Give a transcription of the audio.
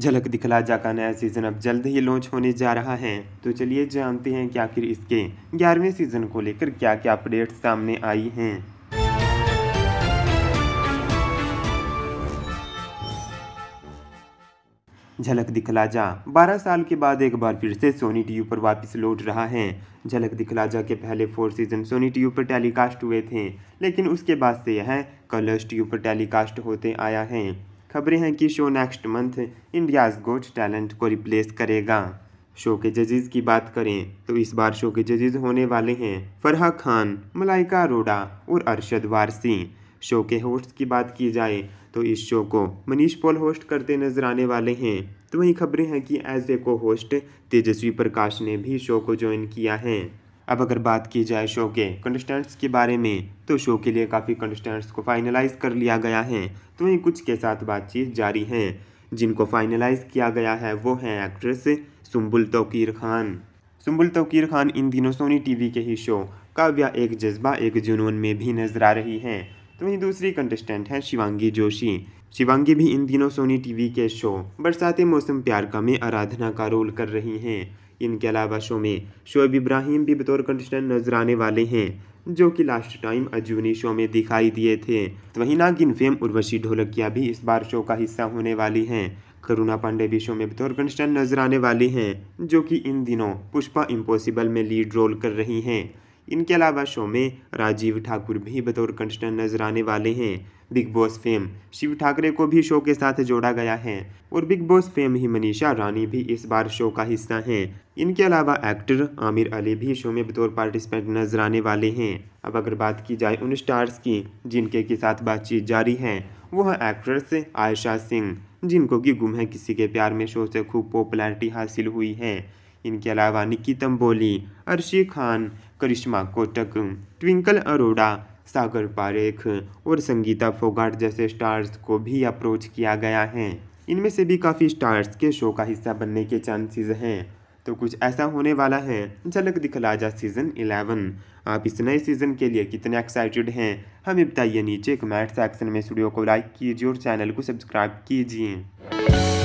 झलक दिखला जा का नया सीज़न अब जल्द ही लॉन्च होने जा रहा है तो चलिए जानते हैं कि आखिर इसके ग्यारहवें सीज़न को लेकर क्या क्या अपडेट सामने आई हैं झलक दिखला जा बारह साल के बाद एक बार फिर से सोनी टीवी पर वापस लौट रहा है झलक दिखला जा के पहले फोर सीजन सोनी टीवी पर टेलीकास्ट हुए थे लेकिन उसके बाद से यह कलर्स टीवी पर टेलीकास्ट होते आया है खबरें हैं कि show next month India's got talent को रिप्लेस करेगा शो के जजेज की बात करें तो इस बार शो के जजेज होने वाले हैं फरहा खान मलाइका अरोड़ा और अरशद वारसी शो के होस्ट की बात की जाए तो इस शो को मनीष पॉल होस्ट करते नजर आने वाले हैं तो वहीं खबरें हैं कि एज ए को होस्ट तेजस्वी प्रकाश ने भी शो को ज्वाइन किया है अब अगर बात की जाए शो के कंटेस्टेंट्स के बारे में तो शो के लिए काफ़ी कंटेस्टेंट्स को फाइनलाइज कर लिया गया है तो वहीं कुछ के साथ बातचीत जारी है जिनको फाइनलाइज किया गया है वो हैं एक्ट्रेस सुम्बुल तोकीर खान सुम्बुल तोकीर खान इन दिनों सोनी टीवी के ही शो काव्या एक जज्बा एक जुनून में भी नजर आ रही है तो वहीं दूसरी कंटेस्टेंट है शिवांगी जोशी शिवांगी भी इन दिनों सोनी टीवी के शो बरसाते मौसम प्यार का में आराधना का रोल कर रही हैं इनके अलावा शो में शोएब इब्राहिम भी बतौर कंडीशनर नजर आने वाले हैं जो कि लास्ट टाइम अजूनी शो में दिखाई दिए थे तो वहीं नागिन फेम उर्वशी ढोलकिया भी इस बार शो का हिस्सा होने वाली हैं करुणा पांडे भी शो में बतौर कंडीशनर नजर आने वाली हैं जो कि इन दिनों पुष्पा इम्पॉसिबल में लीड रोल कर रही हैं इनके अलावा शो में राजीव ठाकुर भी बतौर कंटेस्टेंट नजर आने वाले हैं Bigg Boss fame Shiv Thakare को भी शो के साथ जोड़ा गया है और बिग बॉस फेम ही मनीषा रानी भी इस बार शो का हिस्सा हैं इनके अलावा एक्टर आमिर अली भी शो में बतौर पार्टिसिपेंट नजर आने वाले हैं अब अगर बात की जाए उन स्टार्स की जिनके के साथ बातचीत जारी है वह एक्ट्रेस आयशा सिंह जिनको कि गुम है किसी के प्यार में शो से खूब पॉपुलैरिटी हासिल हुई है इनके अलावा निकितम बोली अर्शी खान करिश्मा कोटक ट्विंकल अरोड़ा सागर पारेख और संगीता फोगाट जैसे स्टार्स को भी अप्रोच किया गया है इनमें से भी काफ़ी स्टार्स के शो का हिस्सा बनने के चांसेस हैं तो कुछ ऐसा होने वाला है झलक दिखला जा सीज़न इलेवन आप इस नए सीज़न के लिए कितने एक्साइटेड हैं हमें बताइए नीचे कमेंट सेक्शन में स्टूडियो को लाइक कीजिए और चैनल को सब्सक्राइब कीजिए